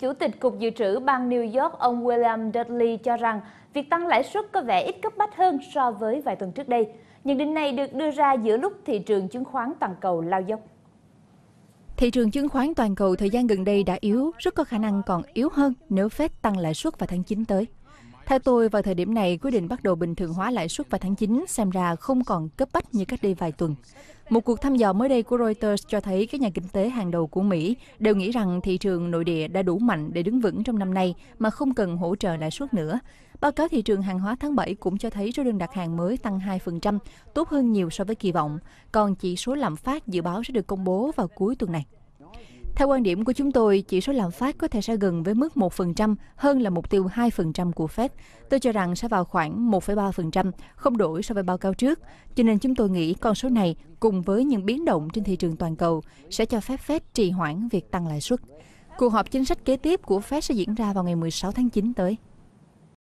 Chủ tịch Cục Dự trữ bang New York ông William Dudley cho rằng việc tăng lãi suất có vẻ ít cấp bách hơn so với vài tuần trước đây. Nhận định này được đưa ra giữa lúc thị trường chứng khoán toàn cầu lao dốc. Thị trường chứng khoán toàn cầu thời gian gần đây đã yếu, rất có khả năng còn yếu hơn nếu Fed tăng lãi suất vào tháng 9 tới. Theo tôi, vào thời điểm này, quyết định bắt đầu bình thường hóa lãi suất vào tháng 9 xem ra không còn cấp bách như cách đây vài tuần. Một cuộc thăm dò mới đây của Reuters cho thấy các nhà kinh tế hàng đầu của Mỹ đều nghĩ rằng thị trường nội địa đã đủ mạnh để đứng vững trong năm nay mà không cần hỗ trợ lãi suất nữa. Báo cáo thị trường hàng hóa tháng 7 cũng cho thấy số đơn đặt hàng mới tăng 2%, tốt hơn nhiều so với kỳ vọng, còn chỉ số lạm phát dự báo sẽ được công bố vào cuối tuần này. Theo quan điểm của chúng tôi, chỉ số lạm phát có thể sẽ gần với mức 1% hơn là mục tiêu 2% của Fed. Tôi cho rằng sẽ vào khoảng 1,3%, không đổi so với báo cáo trước. Cho nên chúng tôi nghĩ con số này cùng với những biến động trên thị trường toàn cầu sẽ cho phép Fed trì hoãn việc tăng lãi suất. Cuộc họp chính sách kế tiếp của Fed sẽ diễn ra vào ngày 16 tháng 9 tới.